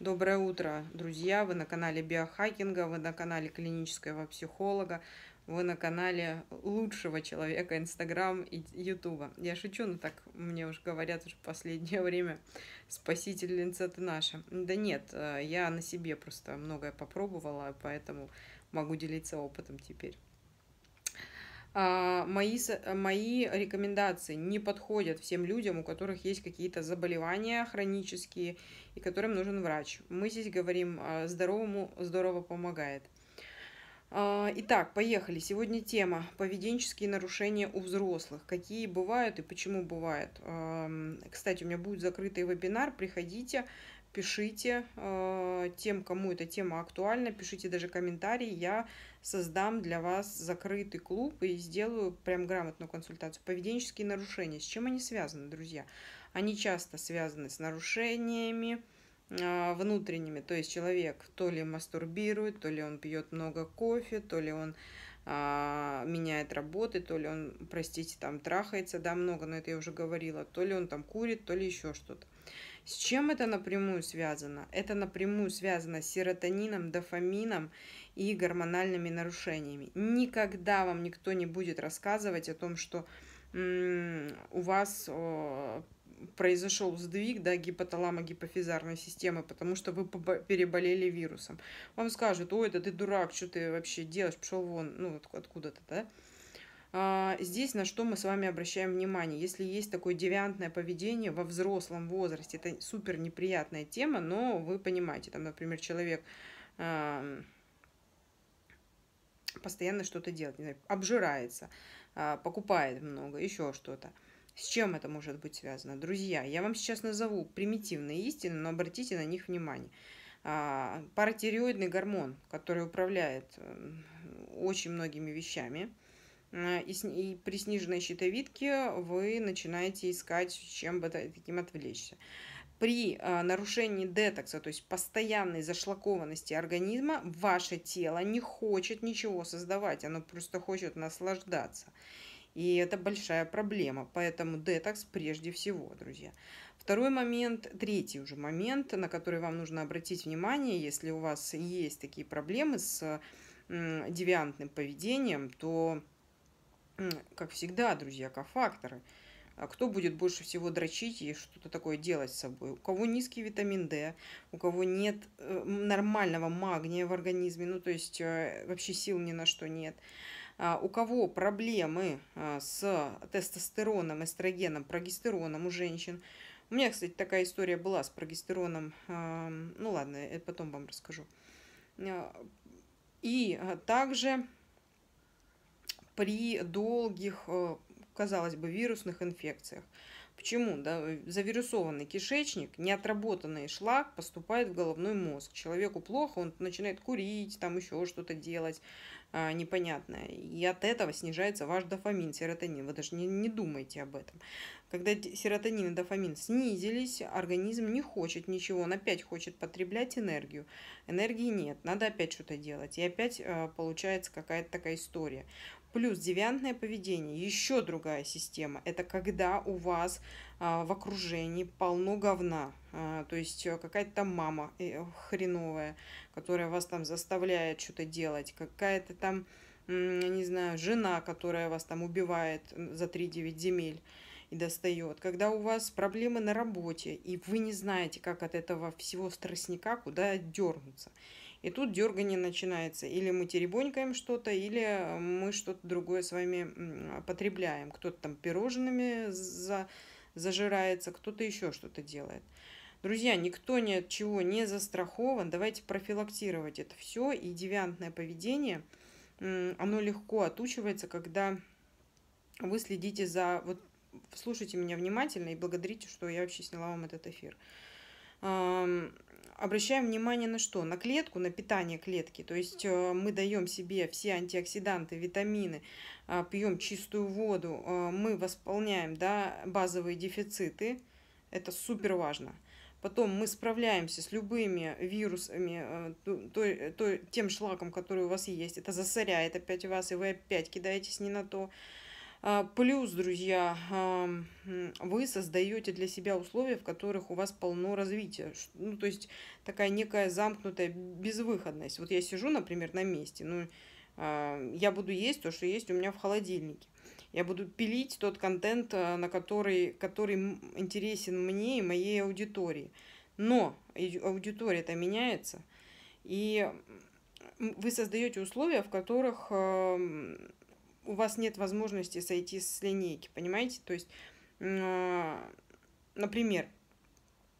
Доброе утро, друзья! Вы на канале биохакинга, вы на канале клинического психолога, вы на канале лучшего человека Инстаграм и Ютуба. Я шучу, но так мне уже говорят уже в последнее время, спасительница ты наша. Да нет, э, я на себе просто многое попробовала, поэтому могу делиться опытом теперь. А, мои, мои рекомендации не подходят всем людям, у которых есть какие-то заболевания хронические и которым нужен врач. Мы здесь говорим а, здоровому здорово помогает. А, итак, поехали. Сегодня тема поведенческие нарушения у взрослых. Какие бывают и почему бывают. Кстати, у меня будет закрытый вебинар. Приходите, пишите э, тем, кому эта тема актуальна, пишите даже комментарии, я создам для вас закрытый клуб и сделаю прям грамотную консультацию. Поведенческие нарушения, с чем они связаны, друзья? Они часто связаны с нарушениями, э, внутренними, то есть человек то ли мастурбирует, то ли он пьет много кофе, то ли он э, меняет работы, то ли он, простите, там трахается, да, много, но это я уже говорила, то ли он там курит, то ли еще что-то. С чем это напрямую связано? Это напрямую связано с серотонином, дофамином и гормональными нарушениями. Никогда вам никто не будет рассказывать о том, что у вас о, произошел сдвиг да, гипоталамо-гипофизарной системы, потому что вы переболели вирусом. Вам скажут, ой, да ты дурак, что ты вообще делаешь, пошел вон, ну, откуда-то, да? А, здесь на что мы с вами обращаем внимание. Если есть такое девиантное поведение во взрослом возрасте, это супер неприятная тема, но вы понимаете, там, например, человек постоянно что-то делает, не знаю, обжирается, а, покупает много, еще что-то. С чем это может быть связано? Друзья, я вам сейчас назову примитивные истины, но обратите на них внимание. А, Паратиреоидный гормон, который управляет эм, очень многими вещами – Э, и, и при сниженной щитовидке вы начинаете искать, чем бы таким отвлечься. При э, нарушении детокса, то есть постоянной зашлакованности организма, ваше тело не хочет ничего создавать, оно просто хочет наслаждаться. И это большая проблема, поэтому детокс прежде всего, друзья. Второй момент, третий уже момент, на который вам нужно обратить внимание, если у вас есть такие проблемы с девиантным поведением, то как всегда, друзья, кофакторы. А кто будет больше всего дрочить и что-то такое делать с собой? У кого низкий витамин D, у кого нет э, нормального магния в организме, ну то есть э, вообще сил ни на что нет. А у кого проблемы а, с тестостероном, эстрогеном, прогестероном у женщин. У меня, кстати, такая история была с прогестероном. Ну ладно, потом вам расскажу. И также при долгих, э, казалось бы, вирусных инфекциях. Почему? Да, завирусованный кишечник, неотработанный шлак поступает в головной мозг. Человеку плохо, он начинает курить, там еще что-то делать а, непонятное. И от этого снижается ваш дофамин, серотонин. Вы даже не, не думайте об этом. Когда серотонин и дофамин снизились, организм не хочет ничего, он опять хочет потреблять энергию. Энергии нет, надо опять что-то делать. И опять а, получается какая-то такая история. Плюс девиантное поведение, еще другая система. Это когда у вас а, в окружении полно говна. А, то есть э, какая-то там мама э, хреновая, которая вас там заставляет что-то делать. Какая-то там, не знаю, жена, которая вас там убивает за 3-9 земель и достает, когда у вас проблемы на работе, и вы не знаете, как от этого всего страстника куда дернуться. И тут дергание начинается. Или мы теребонькаем что-то, или мы что-то другое с вами потребляем. Кто-то там пирожными за, зажирается, кто-то еще что-то делает. Друзья, никто ни от чего не застрахован. Давайте профилактировать это все. И девиантное поведение, оно легко отучивается, когда вы следите за вот слушайте меня внимательно и благодарите, что я вообще сняла вам этот эфир. Обращаем внимание на что? На клетку, на питание клетки. То есть э, мы даем себе все антиоксиданты, витамины, а, пьем чистую воду, э, мы восполняем да, базовые дефициты. Это супер важно. Потом мы справляемся с любыми вирусами, э, то, то, тем шлаком, который у вас есть. Это засоряет опять вас, и вы опять кидаетесь не на то. А, плюс, друзья, а, вы создаете для себя условия, в которых у вас полно развития. Ну, то есть такая некая замкнутая безвыходность. Вот я сижу, например, на месте, ну, а, я буду есть то, что есть у меня в холодильнике. Я буду пилить тот контент, на который, который интересен мне и моей аудитории. Но аудитория-то меняется, и вы создаете условия, в которых у вас нет возможности сойти с линейки, понимаете? То есть, а, например,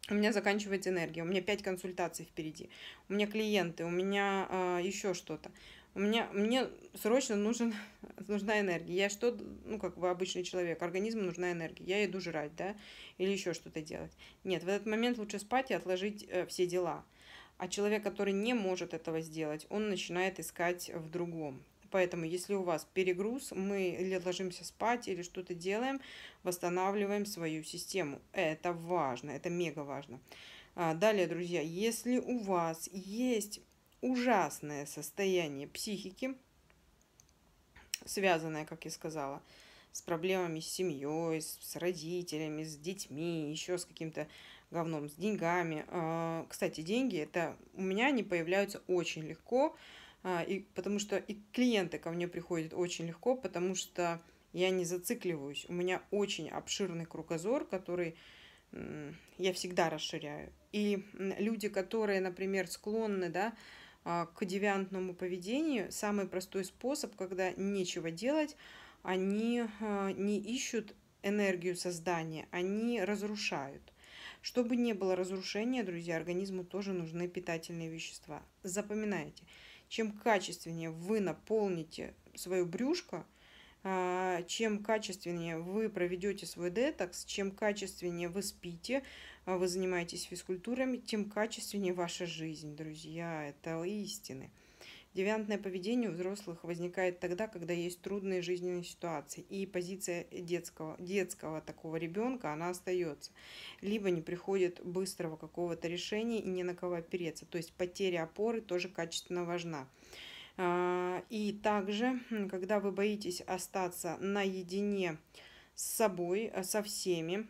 у меня заканчивается энергия, у меня 5 консультаций впереди, у меня клиенты, у меня а, еще что-то. У меня, мне срочно нужен, нужна энергия. Я что, ну, как бы обычный человек, организму нужна энергия. Я иду жрать, да, или еще что-то делать. Нет, в этот момент лучше спать и отложить э, все дела. А человек, который не может этого сделать, он начинает искать в другом. Поэтому, если у вас перегруз, мы или ложимся спать, или что-то делаем, восстанавливаем свою систему. Это важно, это мега важно. А, далее, друзья, если у вас есть ужасное состояние психики, связанное, как я сказала, с проблемами с семьей, с родителями, с детьми, еще с каким-то говном, с деньгами. А, кстати, деньги это у меня они появляются очень легко. А, и, потому что и клиенты ко мне приходят очень легко, потому что я не зацикливаюсь. У меня очень обширный кругозор, который я всегда расширяю. И люди, которые, например, склонны да, а, к девиантному поведению, самый простой способ, когда нечего делать, они а, не ищут энергию создания, они разрушают. Чтобы не было разрушения, друзья, организму тоже нужны питательные вещества. Запоминайте – чем качественнее вы наполните свое брюшко, а, чем качественнее вы проведете свой детокс, чем качественнее вы спите, а, вы занимаетесь физкультурами, тем качественнее ваша жизнь, друзья. Это истины. Девиантное поведение у взрослых возникает тогда, когда есть трудные жизненные ситуации, и позиция детского, детского такого ребенка, она остается. Либо не приходит быстрого какого-то решения и не на кого опереться. То есть потеря опоры тоже качественно важна. А, и также, когда вы боитесь остаться наедине с собой, э, со всеми,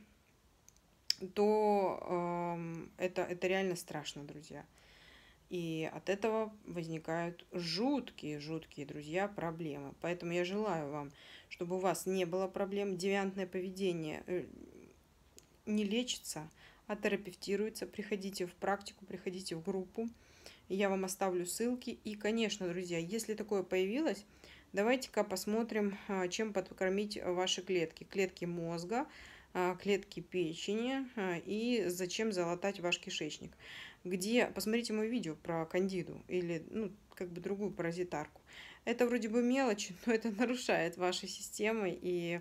то э, это, это реально страшно, друзья. И от этого возникают жуткие, жуткие, друзья, проблемы. Поэтому я желаю вам, чтобы у вас не было проблем. Девиантное поведение э, не лечится, а терапевтируется. Приходите в практику, приходите в группу. Я вам оставлю ссылки. И, конечно, друзья, если такое появилось, давайте-ка посмотрим, а, чем подкормить ваши клетки. Клетки мозга, а, клетки печени а, и зачем залатать ваш кишечник. Где, посмотрите мое видео про кандиду или ну, как бы другую паразитарку. Это вроде бы мелочь, но это нарушает ваши системы и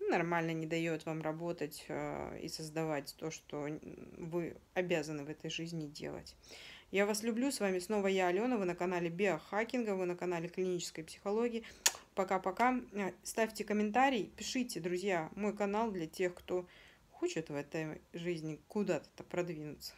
ну, нормально не дает вам работать а, и создавать то, что вы обязаны в этой жизни делать. Я вас люблю. С вами снова я, Алена. Вы на канале Биохакинга, вы на канале клинической психологии пока-пока. Э, ставьте комментарий, пишите, друзья, мой канал для тех, кто хочет в этой жизни куда-то продвинуться.